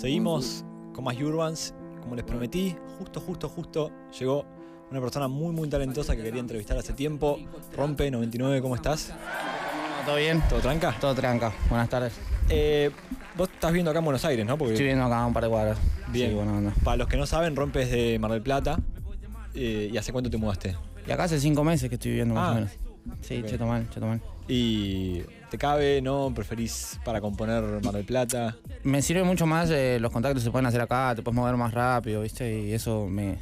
Seguimos con más Urbans. Como les prometí, justo, justo, justo llegó una persona muy, muy talentosa que quería entrevistar hace tiempo. Rompe99, ¿cómo estás? ¿Todo bien? ¿Todo tranca? Todo tranca. Buenas tardes. Eh, vos estás viendo acá en Buenos Aires, ¿no? Estoy viendo acá un par de cuadros. Bien. bueno, Para los que no saben, Rompe es de Mar del Plata. Eh, ¿Y hace cuánto te mudaste? Y acá hace cinco meses que estoy viviendo más ah. o menos. Sí, cheto mal, cheto mal. Y ¿Te cabe? ¿No? ¿Preferís para componer Mar del Plata? Me sirve mucho más eh, los contactos se pueden hacer acá, te puedes mover más rápido, ¿viste? Y eso me,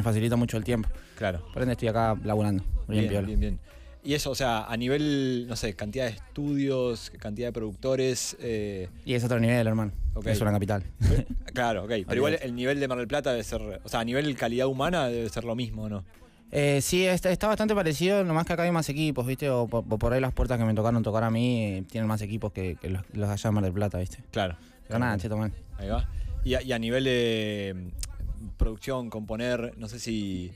facilita mucho el tiempo. Claro. Por ende estoy acá laburando. Bien, bien, bien, Y eso, o sea, a nivel, no sé, cantidad de estudios, cantidad de productores. Eh... Y es otro nivel, hermano. Okay. Es una capital. Claro, ok. Pero igual el nivel de Mar del Plata debe ser, o sea, a nivel calidad humana debe ser lo mismo, ¿no? Eh, sí, está, bastante parecido, nomás que acá hay más equipos, ¿viste? O, por ahí las puertas que me tocaron tocar a mí eh, tienen más equipos que, los, de allá en Mar del Plata, ¿viste? Claro. Pero nada, cheto Ahí va. Y a, nivel de mm, producción, componer, no sé si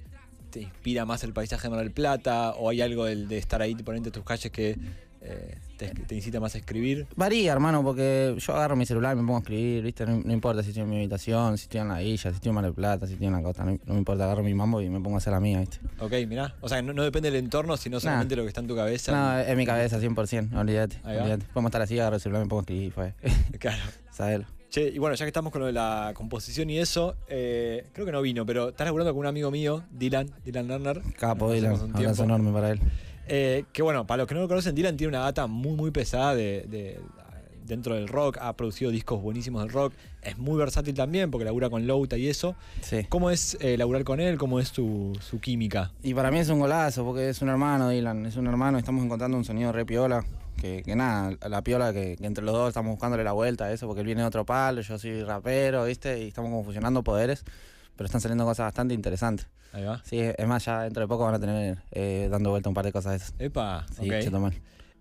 te inspira más el paisaje de Mar del Plata o hay algo de, de estar ahí, ponerte tus calles que... Eh, te, incita más a escribir? Varía, hermano, porque yo agarro mi celular y me pongo a escribir, ¿viste? No, importa si estoy en mi habitación, si estoy en la villa si estoy en Mar del Plata, si estoy en la costa, no, me importa, agarro mi mambo y me pongo a hacer la mía, ¿viste? Ok, mirá. O sea, no, depende del entorno, sino solamente lo que está en tu cabeza. No, es mi cabeza, 100%, olvídate. olvídate. Podemos estar así, agarro el celular y me pongo a escribir, fue. Claro. Sabelo. Che, y bueno, ya que estamos con lo de la composición y eso, eh, creo que no vino, pero estás hablando con un amigo mío, Dylan, Dylan Lerner. Capo, Dylan. Un abrazo enorme para él. Eh, que bueno, para los que no lo conocen, Dylan tiene una data muy, muy pesada de, dentro del rock. Ha producido discos buenísimos del rock. Es muy versátil también porque labura con Louta y eso. ¿Cómo es eh, laburar con él? ¿Cómo es su, química? Y para mí es un golazo porque es un hermano, Dylan. Es un hermano. Estamos encontrando un sonido re piola. Que, nada, la piola que, que, entre los dos estamos buscándole la vuelta a eso porque él viene de otro palo. Yo soy rapero, ¿viste? Y estamos como fusionando poderes pero están saliendo cosas bastante interesantes. Ahí va. Sí, es más, ya dentro de poco van a tener eh, dando vuelta un par de cosas de esas. Epa, sí, okay.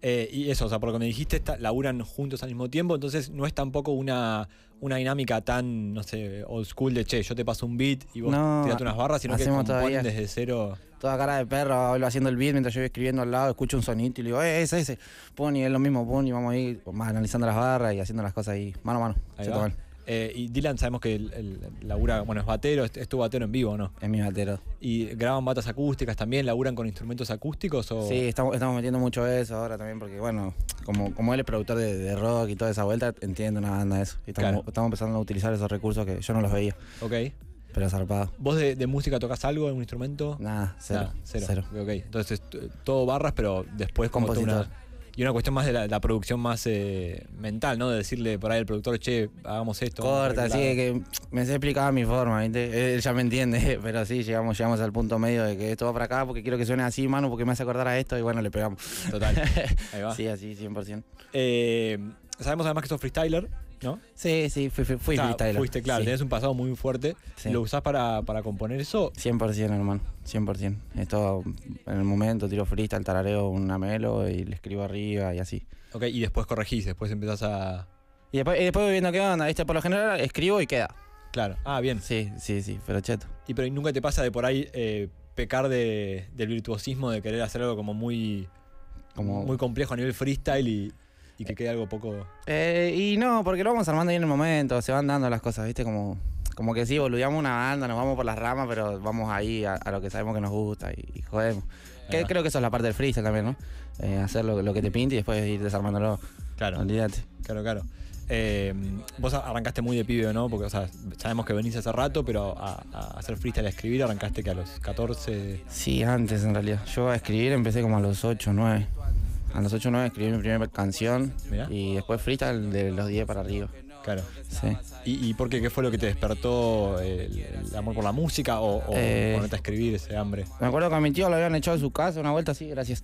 Eh, y eso, o sea, por lo que me dijiste, laburan juntos al mismo tiempo, entonces no es tampoco una, una dinámica tan, no sé, old school de che, yo te paso un beat y vos no, unas barras, sino que componen desde cero. Toda cara de perro, hablo haciendo el beat mientras yo voy escribiendo al lado, escucho un sonito y digo, eh, ese, ese, pon y es lo mismo, pon y vamos a ir más analizando las barras y haciendo las cosas ahí, mano a mano. Eh, y Dylan sabemos que el, labura, bueno, es batero, es, tu batero en vivo, ¿no? Es mi batero. ¿Y graban batas acústicas también? ¿Laburan con instrumentos acústicos? O? Sí, estamos, metiendo mucho eso ahora también, porque bueno, como, como él es productor de, rock y toda esa vuelta, entiendo una banda eso. Y estamos, empezando a utilizar esos recursos que yo no los veía. Ok. Pero zarpado. ¿Vos de, música tocas algo, en un instrumento? Nada, cero. cero. ok, entonces todo barras, pero después como Compositor y una cuestión más de la, producción más eh, mental, ¿no? De decirle por ahí al productor, che, hagamos esto. Corta, sí, que me se explicaba mi forma, ¿viste? Él ya me entiende, pero sí, llegamos, llegamos al punto medio de que esto va para acá porque quiero que suene así, mano, porque me hace acordar a esto y bueno, le pegamos. Total. Ahí va. Sí, así, 100%. Eh, sabemos además que sos freestyler. ¿No? Sí, sí, fui, fui, freestyler. Fuiste, claro, tenés un pasado muy fuerte. ¿Lo usás para, para componer eso? 100%, hermano. 100%. Esto en el momento, tiro freestyle, tarareo un amelo y le escribo arriba y así. Ok, y después corregís, después empezás a... Y después, y después viendo qué onda, ¿viste? Por lo general escribo y queda. Claro, ah, bien. Sí, sí, sí, pero cheto. Y pero nunca te pasa de por ahí eh, pecar del virtuosismo, de querer hacer algo como muy... Como... Muy complejo a nivel freestyle y, y que quede algo poco... Eh, y no, porque lo vamos armando ahí en el momento, se van dando las cosas, ¿viste? Como como que sí, boludeamos una banda, nos vamos por las ramas, pero vamos ahí a, lo que sabemos que nos gusta y, jodemos. Que, creo que eso es la parte del freestyle también, ¿no? Eh, hacer lo, que te pinte y después ir desarmándolo. Claro. Olvídate. Claro, claro. Eh, vos arrancaste muy de pibe, ¿no? Porque, sabemos que venís hace rato, pero a, hacer freestyle, a escribir, arrancaste que a los 14. Sí, antes en realidad. Yo a escribir empecé como a los 8, 9. A los 8, 9 escribí mi primera canción. Y después freestyle de los 10 para arriba. Claro. Sí. ¿Y, por qué? ¿Qué fue lo que te despertó el, amor por la música o, eh, ponerte a escribir ese hambre? Me acuerdo que a mi tío lo habían echado de su casa una vuelta así, gracias.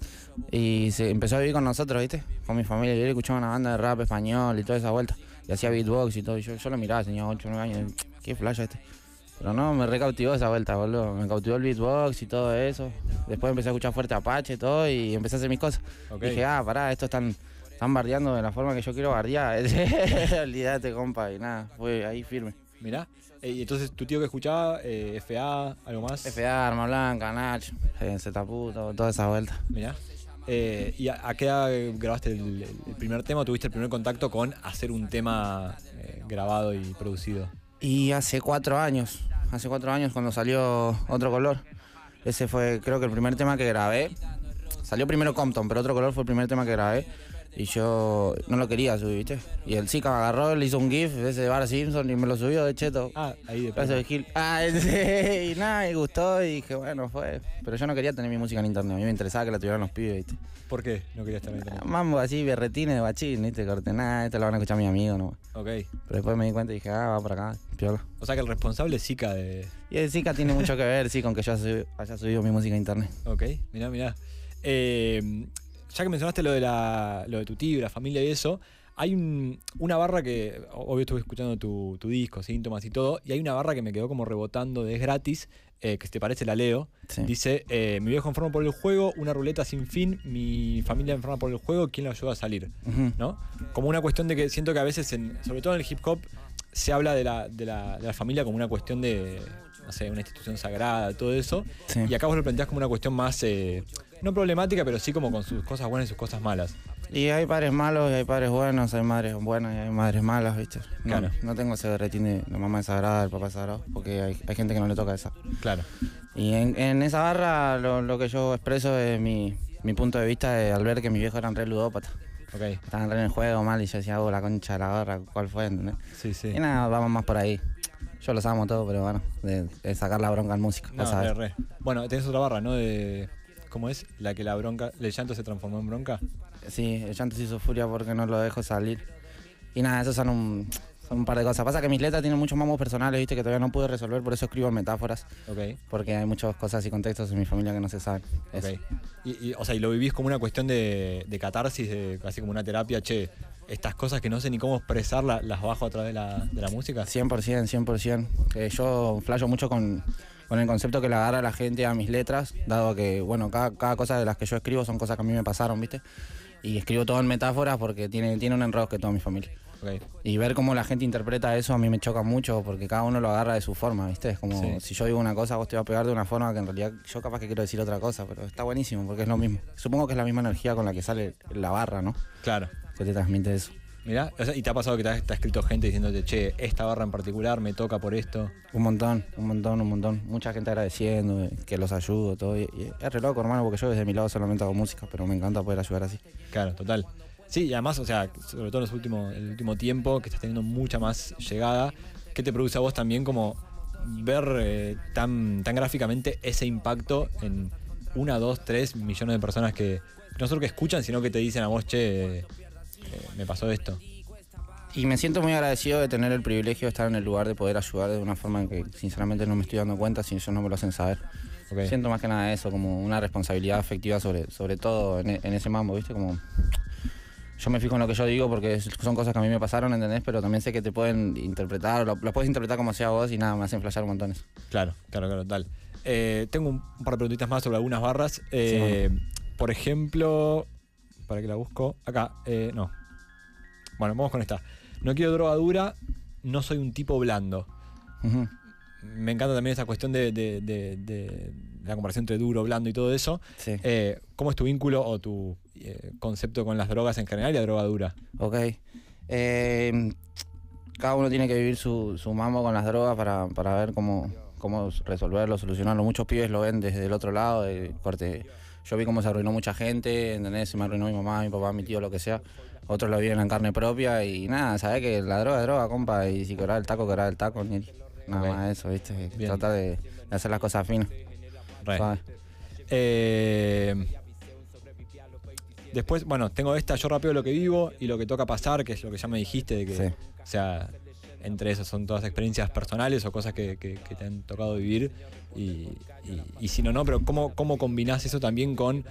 Y se empezó a vivir con nosotros, ¿viste? Con mi familia. Y le escuchaba una banda de rap español y toda esa vuelta. Y hacía beatbox y todo. Y yo, lo miraba, tenía 8 9 años. Qué flash este. Pero no, me recautivó esa vuelta, boludo. Me cautivó el beatbox y todo eso. Después empecé a escuchar fuerte Apache y todo y empecé a hacer mis cosas. Dije, ah, pará, esto es tan están bardeando de la forma que yo quiero bardear. ¿eh? Olvídate, compa, y nada, fue ahí firme. Mirá, eh, y entonces tu tío que escuchaba, eh, FA, algo más. FA, Arma Blanca, Nach, Zetaputo, Puto, toda esa vuelta. Mirá. ¿Y a, qué edad grabaste el, primer tema? ¿Tuviste el primer contacto con hacer un tema grabado y producido? Y hace cuatro años, hace cuatro años cuando salió Otro Color. Ese fue creo que el primer tema que grabé. Salió primero Compton, pero Otro Color fue el primer tema que grabé. Y yo no lo quería subir, ¿viste? Y el Zika me agarró, le hizo un GIF de ese de Bar Simpson y me lo subió de cheto. Ah, ahí de Paso de Gil. Ah, ese, y nada, y gustó y dije, bueno, fue. Pero yo no quería tener mi música en internet, a mí me interesaba que la tuvieran los pibes, ¿viste? ¿Por qué no querías tener en internet? Ah, mambo así, berretines de bachín, ¿viste? Corté, nada, esto lo van a escuchar mi amigo ¿no? Ok. Pero después me di cuenta y dije, ah, va para acá, piola. O sea que el responsable es Zika de. Y el Zika tiene mucho que ver, sí, con que yo haya subido, mi música en internet. Ok, mirá, mirá. Eh, ya que mencionaste lo de, lo de tu tío, la familia y eso, hay una barra que, obvio estuve escuchando tu, disco, síntomas y todo, y hay una barra que me quedó como rebotando de es gratis, eh, que si te parece la leo. Dice, eh, mi viejo enfermo por el juego, una ruleta sin fin, mi familia enferma por el juego, ¿quién lo ayuda a salir? ¿No? Como una cuestión de que siento que a veces, sobre todo en el hip hop, se habla de la, familia como una cuestión de, no sé, una institución sagrada, todo eso, y acá vos lo planteás como una cuestión más... Eh, no problemática, pero sí como con sus cosas buenas y sus cosas malas. Y hay padres malos y hay padres buenos, hay madres buenas y hay madres malas, ¿viste? No, claro. no tengo ese retín de la mamá sagrada, el papá sagrado, porque hay, gente que no le toca esa. Claro. Y en, esa barra lo, que yo expreso es mi, punto de vista al ver que mis viejos eran re ludópatas. Estaban en el juego mal y yo decía, hago oh, la concha de la barra, ¿cuál fue? Sí, sí. Y nada, vamos más por ahí. Yo lo amo todo, pero bueno, de, sacar la bronca al músico. Bueno, tenés otra barra, ¿no? De ¿Cómo es? La que la bronca, el llanto se transformó en bronca. Sí, el llanto se hizo furia porque no lo dejo salir. Y nada, eso son un, par de cosas. Pasa que mis letras tienen muchos mamos personales, viste, que todavía no pude resolver, por eso escribo metáforas. Ok. Porque hay muchas cosas y contextos en mi familia que no se saben. Y, o sea, y lo vivís como una cuestión de, catarsis, de, casi como una terapia, che, estas cosas que no sé ni cómo expresar, las bajo a través de la, música. 100%, 100%. Que yo flasho mucho con con el concepto que le agarra la gente a mis letras, dado que, bueno, cada, cosa de las que yo escribo son cosas que a mí me pasaron, ¿viste? Y escribo todo en metáforas porque tiene, tiene un enredo que toda mi familia. Y ver cómo la gente interpreta eso a mí me choca mucho porque cada uno lo agarra de su forma, ¿viste? Es como si yo digo una cosa, vos te vas a pegar de una forma que en realidad yo capaz que quiero decir otra cosa, pero está buenísimo porque es lo mismo. Supongo que es la misma energía con la que sale la barra, ¿no? Claro. Que te transmite eso. Mirá, ¿y te ha pasado que te ha, escrito gente diciéndote, che, esta barra en particular me toca por esto? Un montón, un montón, un montón. Mucha gente agradeciendo, eh, que los ayudo, todo. es re loco, hermano, porque yo desde mi lado solamente hago música, pero me encanta poder ayudar así. Claro, total. Sí, y además, o sea, sobre todo en el último tiempo, que estás teniendo mucha más llegada, ¿qué te produce a vos también como ver eh, tan, tan gráficamente ese impacto en una, dos, tres millones de personas que no solo que escuchan, sino que te dicen a vos, che, eh, me pasó esto. Y me siento muy agradecido de tener el privilegio de estar en el lugar de poder ayudar de una forma en que sinceramente no me estoy dando cuenta si ellos no me lo hacen saber. Siento más que nada eso, como una responsabilidad afectiva sobre, sobre todo e, en, ese mambo, ¿viste? Como yo me fijo en lo que yo digo porque son cosas que a mí me pasaron, ¿entendés? Pero también sé que te pueden interpretar, lo, puedes interpretar como sea vos y nada, me hacen flashear montones. Claro, claro, claro, tal. Eh, tengo un par de preguntitas más sobre algunas barras. Eh, por ejemplo, para que la busco. Acá, eh, no. Bueno, vamos con esta. No quiero droga dura, no soy un tipo blando. Me encanta también esa cuestión de, la comparación entre duro, blando y todo eso. Eh, ¿Cómo es tu vínculo o tu eh, concepto con las drogas en general y la droga dura? Ok. cada uno tiene que vivir su, su mambo con las drogas para, ver cómo, cómo resolverlo, solucionarlo. Muchos pibes lo ven desde el otro lado, de corte yo vi cómo se arruinó mucha gente, ¿entendés? Se me arruinó mi mamá, mi papá, mi tío, lo que sea. Otros lo viven en carne propia y nada, sabes que la droga es droga, compa. Y si quebrar el taco, quebrar el taco. nada más eso, ¿viste? Trata de, hacer las cosas finas. Eh, después, bueno, tengo esta, yo rápido lo que vivo y lo que toca pasar, que es lo que ya me dijiste, de que, sí. o sea, entre esas son todas experiencias personales o cosas que, te han tocado vivir y, si no, no, pero ¿cómo, cómo combinas eso también con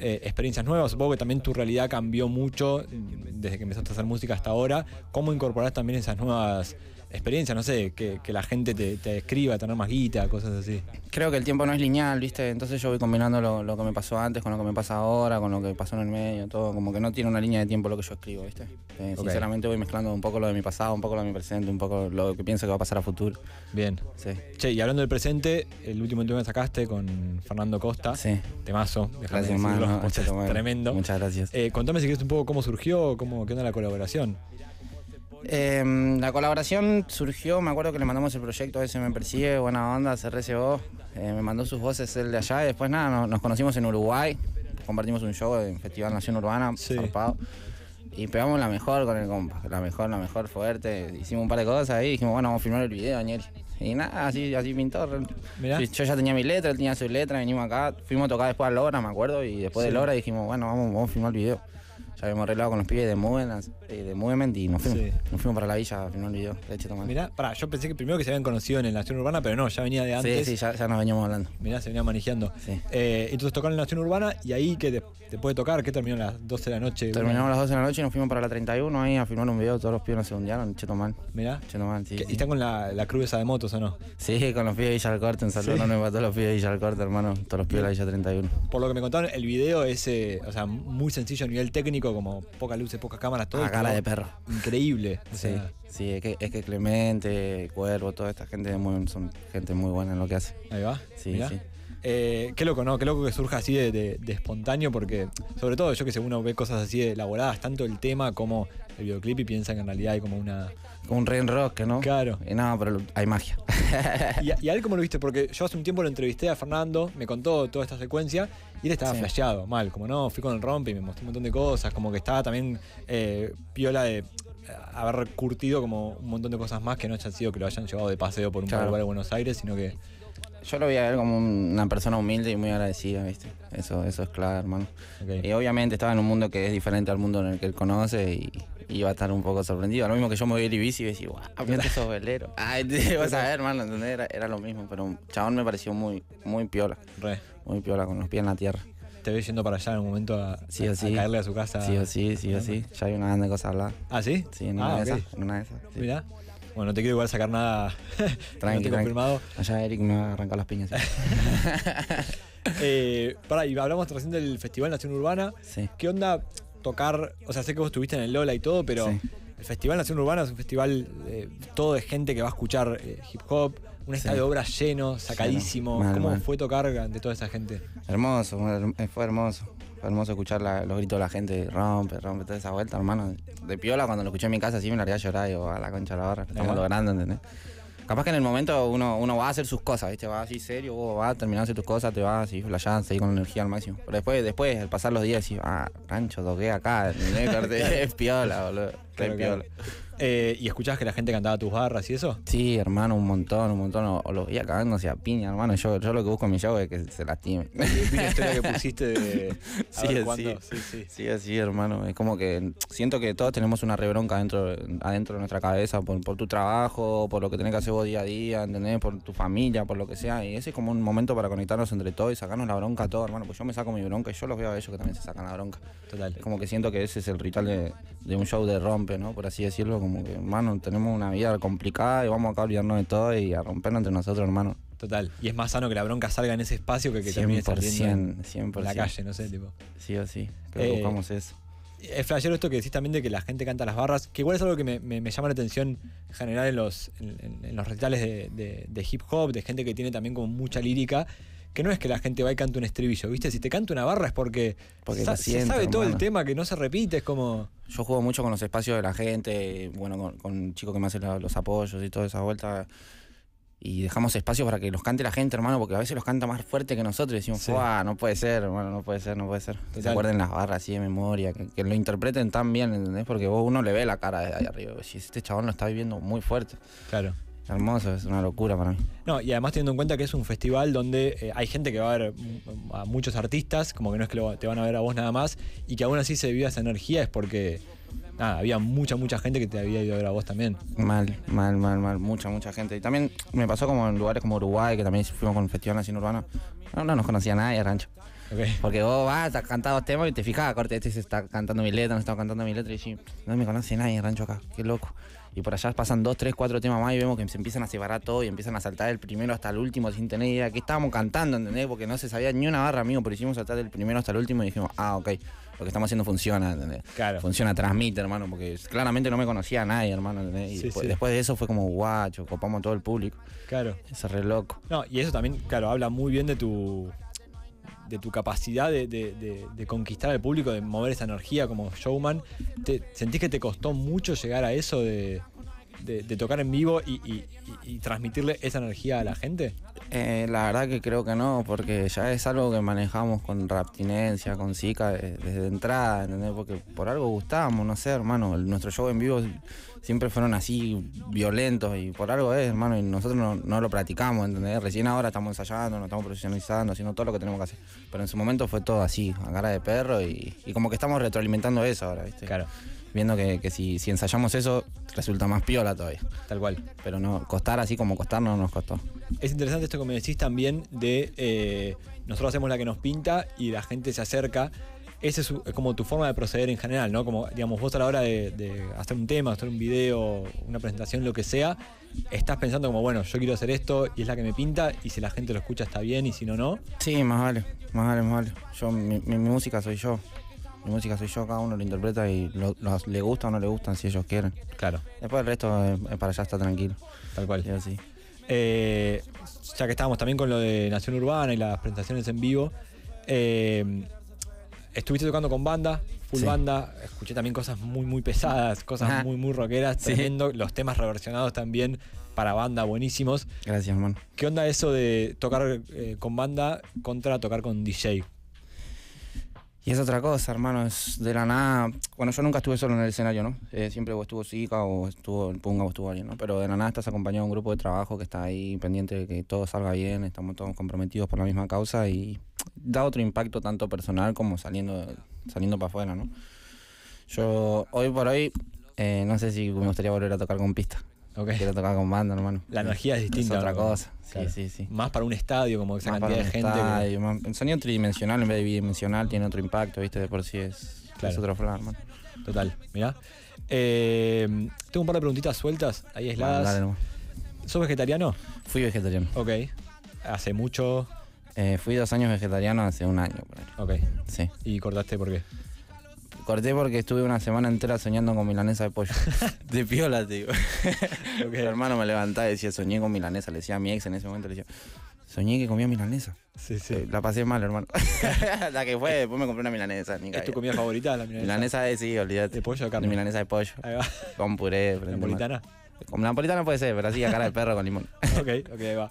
eh, experiencias nuevas? Supongo que también tu realidad cambió mucho desde que empezaste a hacer música hasta ahora. ¿Cómo incorporar también esas nuevas experiencia, no sé, que, la gente te, te, escriba, tener más guita, cosas así. Creo que el tiempo no es lineal, ¿viste? Entonces yo voy combinando lo, que me pasó antes con lo que me pasa ahora, con lo que pasó en el medio, todo. Como que no tiene una línea de tiempo lo que yo escribo, ¿viste? Eh, sinceramente voy mezclando un poco lo de mi pasado, un poco lo de mi presente, un poco lo que pienso que va a pasar a futuro. Bien. Che, y hablando del presente, el último tema que sacaste con Fernando Costa. Sí. Temazo. Gracias, hermano. tremendo. Muchas gracias. Eh, contame si quieres un poco cómo surgió, cómo, qué la colaboración. Em, la colaboración surgió, me acuerdo que le mandamos el proyecto ese Me Persigue, buena onda, se eh, me mandó sus voces el de allá, y después nada, nos, conocimos en Uruguay, compartimos un show en Festival Nación Urbana, y pegamos la mejor con el compa, la mejor, la mejor, fuerte, hicimos un par de cosas ahí, dijimos, bueno, vamos a filmar el video, Daniel. Y nada, así, pintó. Yo ya tenía mi letra, él tenía su letra, venimos acá, fuimos a tocar después a Lora, me acuerdo, y después de Lora dijimos, bueno, vamos a filmar el video ya habíamos arreglado con los pibes de Movement, eh, de y nos fuimos. Nos fuimos para la villa a filmar el video. de tomando. Mirá, pará, yo pensé que primero que se habían conocido en la Nación Urbana, pero no, ya venía de antes. Sí, sí, ya, nos veníamos hablando. Mirá, se venía manejando. Sí. Eh, entonces tocaron en la Nación Urbana y ahí que te, puede tocar, que terminó a las 12 de la noche. Terminamos a las 12 de la noche y nos fuimos para la 31 ahí a filmar un video, todos los pibes nos segundaron, Cheto Mal. Mirá. Cheto Mal, sí. ¿Y están con la, la de motos o no? Sí, con los pibes de Villa Corte. un saludo enorme para todos los pibes de Villa Corte, hermano, todos los pibes de la Villa 31. Por lo que me contaron, el video es, eh, o sea, muy sencillo a nivel técnico como pocas luces, pocas cámaras, todo. A cara de perro. Increíble. Sí, sí es, que, es que Clemente, Cuervo, toda esta gente son gente muy buena en lo que hace. Ahí va. Sí, sí. Eh, qué loco, ¿no? Qué loco que surja así de, espontáneo, porque sobre todo yo que sé, uno ve cosas así elaboradas, tanto el tema como el videoclip y piensa que en realidad hay como una... Como un rain rock, ¿no? Claro. Y no, pero hay magia. y, y, a él cómo lo viste, porque yo hace un tiempo lo entrevisté a Fernando, me contó toda esta secuencia y él estaba flasheado, mal, como no, fui con el rompe y me mostró un montón de cosas, como que estaba también eh, piola de eh, haber curtido como un montón de cosas más que no hayan sido que lo hayan llevado de paseo por un lugar de Buenos Aires, sino que yo lo vi a ver como una persona humilde y muy agradecida, ¿viste? Eso, eso es claro, hermano. Y obviamente estaba en un mundo que es diferente al mundo en el que él conoce y, iba a estar un poco sorprendido. Lo mismo que yo me voy a ir y bici y decía, guau, wow, este sos velero. Ay, vas a ver, hermano, ¿entendés? Era, lo mismo, pero un chabón me pareció muy, muy piola. Re. Muy piola, con los pies en la tierra. ¿Te ves yendo para allá en un momento a, a caerle a su casa? Sí o sí, sí o sí. Ya hay una grande de cosas hablar. ¿Ah, sí? Sí, en una ah, de esas. una Mirá. Bueno, no te quiero igual sacar nada tranqui, no confirmado. Allá Eric me ha arrancado las piñas. eh, y hablamos recién del Festival Nación Urbana. Sí. ¿Qué onda tocar? O sea, sé que vos estuviste en el Lola y todo, pero el Festival Nación Urbana es un festival eh, todo de gente que va a escuchar eh, hip hop, un estadio de obras lleno, sacadísimo. ¿Cómo fue tocar de toda esa gente? Hermoso, fue hermoso hermoso escuchar los gritos de la gente, rompe, rompe, toda esa vuelta, hermano. De piola, cuando lo escuché en mi casa, sí me haría a llorar, digo, a la concha de la barra, lo estamos logrando, ¿entendés? Capaz que en el momento uno, uno va a hacer sus cosas, ¿viste? va así serio, vos vas terminando hacer tus cosas, te vas así flasheando, seguís con energía al máximo. Pero después, después al pasar los días, decís, ah, rancho, toqué acá, de piola, boludo. Eh, ¿Y escuchabas que la gente cantaba tus barras y eso? Sí, hermano, un montón, un montón. O, lo los veía cagándose a piña, hermano. Yo, yo lo que busco en mi show es que se lastime. historia que pusiste de. sí, sí. sí, sí. así, hermano. Es como que siento que todos tenemos una rebronca dentro, adentro de nuestra cabeza por, tu trabajo, por lo que tenés que hacer vos día a día, ¿entendés? Por tu familia, por lo que sea. Y ese es como un momento para conectarnos entre todos y sacarnos la bronca a todos, hermano. Pues yo me saco mi bronca y yo los veo a ellos que también se sacan la bronca. Total. como que siento que ese es el ritual de, de un show de romp por así decirlo, como que, hermano, tenemos una vida complicada y vamos acá a olvidarnos de todo y a rompernos entre nosotros, hermano. Total. Y es más sano que la bronca salga en ese espacio que que termine saliendo en, en la calle, no sé, tipo. Sí o sí, creo eh, que buscamos eso. Es eh, flashero esto que decís también de que la gente canta las barras, que igual es algo que me, llama la atención en general en los, en, los recitales de, de hip hop, de gente que tiene también como mucha lírica que no es que la gente va y canta un estribillo, ¿viste? Si te canta una barra es porque, porque sabe todo el tema que no se repite, es como... Yo juego mucho con los espacios de la gente, bueno, con, chicos chico que me hacen los apoyos y toda esa vuelta y dejamos espacios para que los cante la gente, hermano, porque a veces los canta más fuerte que nosotros y decimos, no puede ser, hermano, no puede ser, no puede ser. Que se acuerden las barras así de memoria, que, lo interpreten tan bien, ¿entendés? Porque vos uno le ve la cara de ahí arriba, si este chabón lo está viviendo muy fuerte. Claro. Hermoso, es una locura para mí. No, y además teniendo en cuenta que es un festival donde eh, hay gente que va a ver mm, a muchos artistas, como que no es que te van a ver a vos nada más, y que aún así se vive esa energía es porque nada, había mucha, mucha gente que te había ido a ver a vos también. Mal, mal, mal, mal, mucha, mucha gente. Y también me pasó como en lugares como Uruguay, que también fuimos con el Festival Urbano. No, no nos conocía nadie, rancho. Porque vos vas, has cantado temas y te fijas, corte, este se está cantando mi letra, no está cantando mi letra, y sí, no me conoce nadie, rancho acá, qué loco. Y por allá pasan dos, tres, cuatro temas más y vemos que se empiezan a separar todo y empiezan a saltar del primero hasta el último sin tener idea ¿Qué estábamos cantando, ¿entendés? Porque no se sabía ni una barra, amigo, pero hicimos saltar del primero hasta el último y dijimos, ah, ok lo que estamos haciendo funciona, ¿entendés? Claro. Funciona, transmite, hermano, porque claramente no me conocía a nadie, hermano, Y después, de eso fue como guacho, copamos a todo el público. Claro. Es re loco. No, y eso también, claro, habla muy bien de tu de tu capacidad de, conquistar al público, de mover esa energía como showman. ¿Sentís que te costó mucho llegar a eso de, de, tocar en vivo y, transmitirle esa energía a la gente? Eh, la verdad que creo que no, porque ya es algo que manejamos con Raptinencia, con Zika, eh, desde, entrada, ¿entendés? Porque por algo gustábamos, no sé, hermano, Nuestros shows en vivo siempre fueron así violentos y por algo es, hermano, y nosotros no, lo practicamos, ¿entendés? Recién ahora estamos ensayando, nos estamos profesionalizando, haciendo todo lo que tenemos que hacer. Pero en su momento fue todo así, a cara de perro y, y como que estamos retroalimentando eso ahora, ¿viste? Claro viendo que, si, ensayamos eso, resulta más piola todavía. Tal cual. Pero no, costar así como costar no nos costó. Es interesante esto que me decís también de eh, nosotros hacemos la que nos pinta y la gente se acerca. Esa es como tu forma de proceder en general, ¿no? Como, digamos, vos a la hora de, hacer un tema, hacer un video, una presentación, lo que sea, estás pensando como, bueno, yo quiero hacer esto y es la que me pinta y si la gente lo escucha está bien y si no, no. Sí, más vale, más vale, más vale. Yo, mi música soy yo. La música soy yo, cada uno lo interpreta y le gusta o no le gustan si ellos quieren. Claro. Después el resto eh, para allá está tranquilo. Tal cual. así. Eh, ya que estábamos también con lo de Nación Urbana y las presentaciones en vivo, eh, estuviste tocando con banda, full banda, escuché también cosas muy, muy pesadas, cosas muy, muy rockeras, sí. los temas reversionados también para banda, buenísimos. Gracias, hermano. ¿Qué onda eso de tocar con banda contra tocar con DJ? Y es otra cosa, hermano, es de la nada. Bueno, yo nunca estuve solo en el escenario, ¿no? Eh, siempre estuvo Zika o estuvo el Punga o estuvo alguien, ¿no? Pero de la nada estás acompañado de un grupo de trabajo que está ahí pendiente de que todo salga bien, estamos todos comprometidos por la misma causa y da otro impacto tanto personal como saliendo, saliendo para afuera, ¿no? Yo hoy por hoy eh, no sé si me gustaría volver a tocar con pista. Quiero tocar con banda, hermano. La energía es distinta. Es otra cosa. Sí, sí, sí. Más para un estadio, como esa cantidad de gente. El sonido tridimensional en vez de bidimensional tiene otro impacto, ¿viste? De por sí es, es otro hermano. Total, mirá. Eh, tengo un par de preguntitas sueltas, ahí aisladas. dale, ¿Sos vegetariano? Fui vegetariano. Ok. ¿Hace mucho? Eh, fui dos años vegetariano hace un año. Por Ok. Sí. ¿Y cortaste por qué? Corté porque estuve una semana entera soñando con milanesa de pollo. de piola, tío. Mi hermano me levantaba y decía, soñé con milanesa. Le decía a mi ex en ese momento, le decía, soñé que comía milanesa. Sí, sí. Eh, la pasé mal, hermano. la que fue, eh, después me compré una milanesa. ¿Es tu comida favorita, la milanesa? Milanesa de sí, olvídate. ¿De pollo acá? De milanesa de pollo. Ahí va. Con puré. ¿Napolitana? Como napolitana puede ser, pero así a cara de perro con limón. ok, ok, ahí va.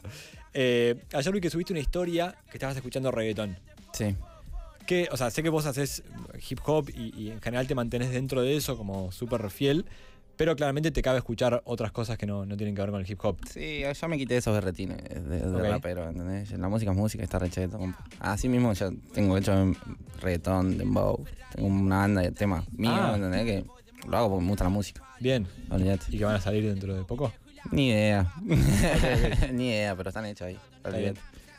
Eh, ayer vi que subiste una historia que estabas escuchando reggaetón. Sí que, o sea, sé que vos haces hip hop y, en general te mantenés dentro de eso como súper fiel, pero claramente te cabe escuchar otras cosas que no, tienen que ver con el hip hop. Sí, yo me quité esos berretines de, rapero, ¿entendés? La música es música, está recheto. Así mismo ya tengo hecho reggaetón, dembow, tengo una banda de temas ah. mío, ¿entendés? Que lo hago porque me gusta la música. Bien. ¿Y que van a salir dentro de poco? Ni idea. Ni idea, pero están hechos ahí.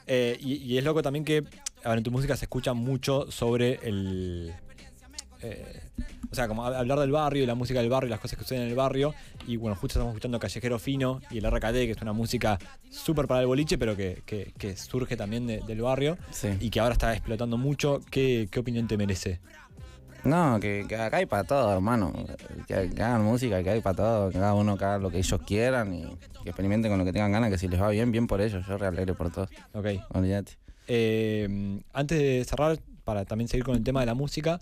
Eh, y, es loco también que en tu música se escucha mucho sobre el. Eh, o sea, como hablar del barrio y la música del barrio y las cosas que suceden en el barrio. Y bueno, justo estamos escuchando Callejero Fino y el RKD que es una música súper para el boliche, pero que, surge también del barrio y que ahora está explotando mucho. ¿Qué, qué opinión te merece? No, que, acá hay para todo, hermano. Que, hagan música, que hay para todo, que cada uno cada lo que ellos quieran y que experimenten con lo que tengan ganas, que si les va bien, bien por ellos. Yo re alegre por todos. Ok. Olvídate. Eh, antes de cerrar, para también seguir con el tema de la música,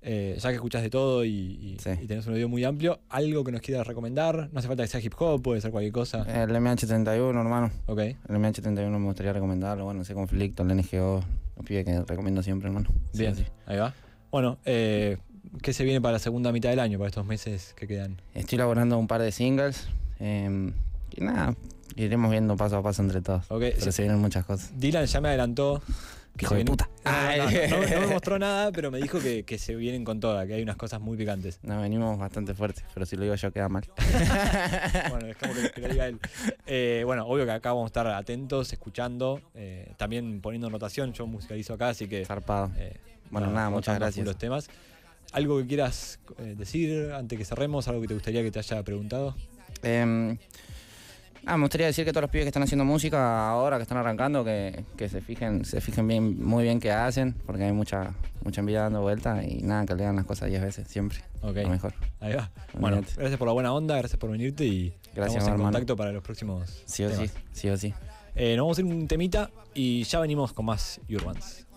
eh, ya que escuchas de todo y, y, tenés un audio muy amplio, ¿algo que nos quieras recomendar? No hace falta que sea hip hop, puede ser cualquier cosa. Eh, el MH31, hermano. Ok. El MH31 me gustaría recomendarlo, bueno, ese conflicto, el NGO, los pibes que recomiendo siempre, hermano. Bien, sí. ahí va. Bueno, eh, ¿qué se viene para la segunda mitad del año, para estos meses que quedan? Estoy elaborando un par de singles. Em, y nada, iremos viendo paso a paso entre todos. se vienen muchas cosas. Dylan ya me adelantó. Que Hijo puta. no, me mostró nada, pero me dijo que, se vienen con toda, que hay unas cosas muy picantes. Nos venimos bastante fuertes, pero si lo digo yo queda mal. bueno, dejamos que, lo diga él. Eh, bueno, obvio que acá vamos a estar atentos, escuchando, eh, también poniendo notación. Yo musicalizo acá, así que. Zarpado. Eh, bueno, nada, muchas gracias. Los temas. ¿Algo que quieras eh, decir antes que cerremos? ¿Algo que te gustaría que te haya preguntado? ah, me gustaría decir que todos los pibes que están haciendo música ahora, que están arrancando, que, se fijen, se fijen bien, muy bien qué hacen, porque hay mucha, mucha envidia dando vuelta y nada, que lean las cosas 10 veces, siempre. Ok. mejor. Ahí va. Bueno, gracias por la buena onda, gracias por venirte y gracias, en contacto para los próximos. Sí o sí, sí o sí. Eh, nos vamos a ir un temita y ya venimos con más Urbans.